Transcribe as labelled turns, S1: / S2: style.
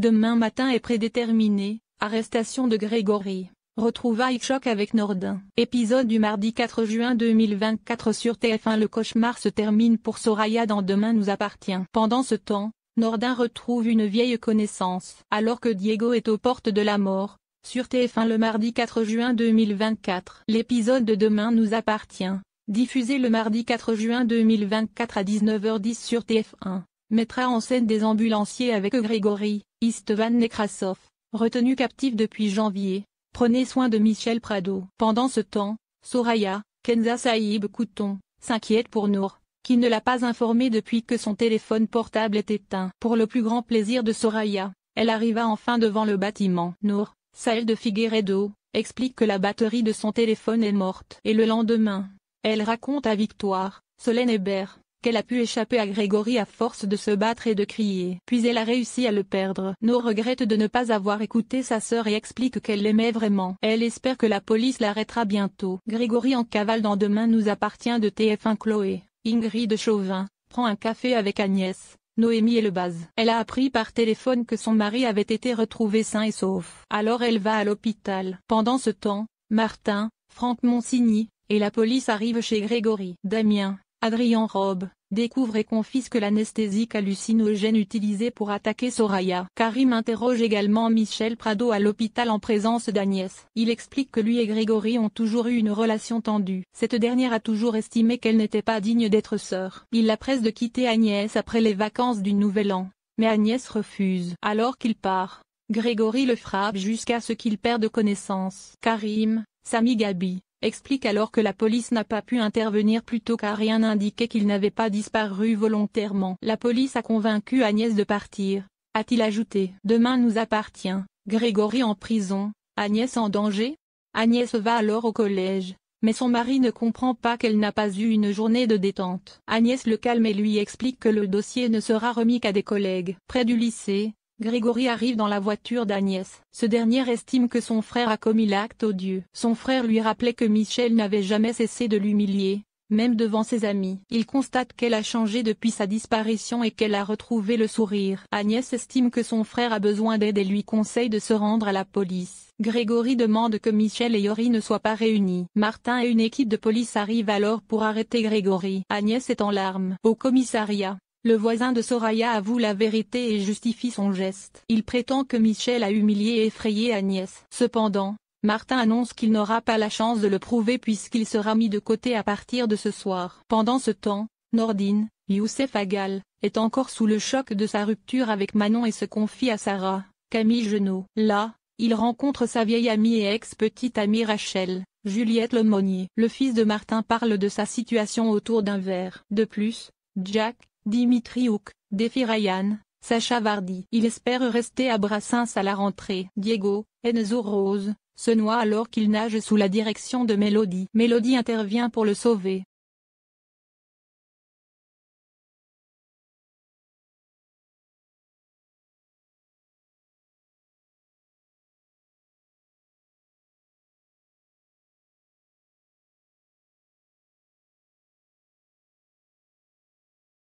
S1: Demain matin est prédéterminé, arrestation de Grégory. Retrouvailles choc avec Nordin. Épisode du mardi 4 juin 2024 sur TF1 Le cauchemar se termine pour Soraya dans Demain nous appartient. Pendant ce temps, Nordin retrouve une vieille connaissance. Alors que Diego est aux portes de la mort, sur TF1 le mardi 4 juin 2024. L'épisode de Demain nous appartient, diffusé le mardi 4 juin 2024 à 19h10 sur TF1 mettra en scène des ambulanciers avec Grégory, Istvan Nekrasov, retenu captif depuis janvier. Prenez soin de Michel Prado. Pendant ce temps, Soraya, Kenza Saïb Couton, s'inquiète pour Nour, qui ne l'a pas informée depuis que son téléphone portable est éteint. Pour le plus grand plaisir de Soraya, elle arriva enfin devant le bâtiment. Nour, celle de Figueredo, explique que la batterie de son téléphone est morte. Et le lendemain, elle raconte à Victoire, Solène Hébert, qu'elle a pu échapper à Grégory à force de se battre et de crier. Puis elle a réussi à le perdre. No regrette de ne pas avoir écouté sa sœur et explique qu'elle l'aimait vraiment. Elle espère que la police l'arrêtera bientôt. Grégory en cavale dans Demain nous appartient de TF1 Chloé. Ingrid Chauvin, prend un café avec Agnès. Noémie et le base. Elle a appris par téléphone que son mari avait été retrouvé sain et sauf. Alors elle va à l'hôpital. Pendant ce temps, Martin, Franck Monsigny, et la police arrivent chez Grégory. Damien, Adrien Robe, découvre et confisque l'anesthésique hallucinogène utilisé pour attaquer Soraya. Karim interroge également Michel Prado à l'hôpital en présence d'Agnès. Il explique que lui et Grégory ont toujours eu une relation tendue. Cette dernière a toujours estimé qu'elle n'était pas digne d'être sœur. Il la presse de quitter Agnès après les vacances du Nouvel An, mais Agnès refuse. Alors qu'il part, Grégory le frappe jusqu'à ce qu'il perde connaissance. Karim, Sami Gabi, explique alors que la police n'a pas pu intervenir plus tôt car rien n'indiquait qu'il n'avait pas disparu volontairement. La police a convaincu Agnès de partir, a-t-il ajouté. Demain nous appartient, Grégory en prison, Agnès en danger Agnès va alors au collège, mais son mari ne comprend pas qu'elle n'a pas eu une journée de détente. Agnès le calme et lui explique que le dossier ne sera remis qu'à des collègues. Près du lycée, Grégory arrive dans la voiture d'Agnès. Ce dernier estime que son frère a commis l'acte odieux. Son frère lui rappelait que Michel n'avait jamais cessé de l'humilier, même devant ses amis. Il constate qu'elle a changé depuis sa disparition et qu'elle a retrouvé le sourire. Agnès estime que son frère a besoin d'aide et lui conseille de se rendre à la police. Grégory demande que Michel et Yori ne soient pas réunis. Martin et une équipe de police arrivent alors pour arrêter Grégory. Agnès est en larmes. Au commissariat, le voisin de Soraya avoue la vérité et justifie son geste. Il prétend que Michel a humilié et effrayé Agnès. Cependant, Martin annonce qu'il n'aura pas la chance de le prouver puisqu'il sera mis de côté à partir de ce soir. Pendant ce temps, Nordine, Youssef Agal, est encore sous le choc de sa rupture avec Manon et se confie à Sarah, Camille Genot. Là, il rencontre sa vieille amie et ex-petite amie Rachel, Juliette Lemonnier. Le fils de Martin parle de sa situation autour d'un verre. De plus, Jack, Dimitri Defirayan, défie Sacha Vardy. Il espère rester à Brassens à la rentrée. Diego, Enzo Rose, se noie alors qu'il nage sous la direction de Mélodie. Mélodie intervient pour le sauver.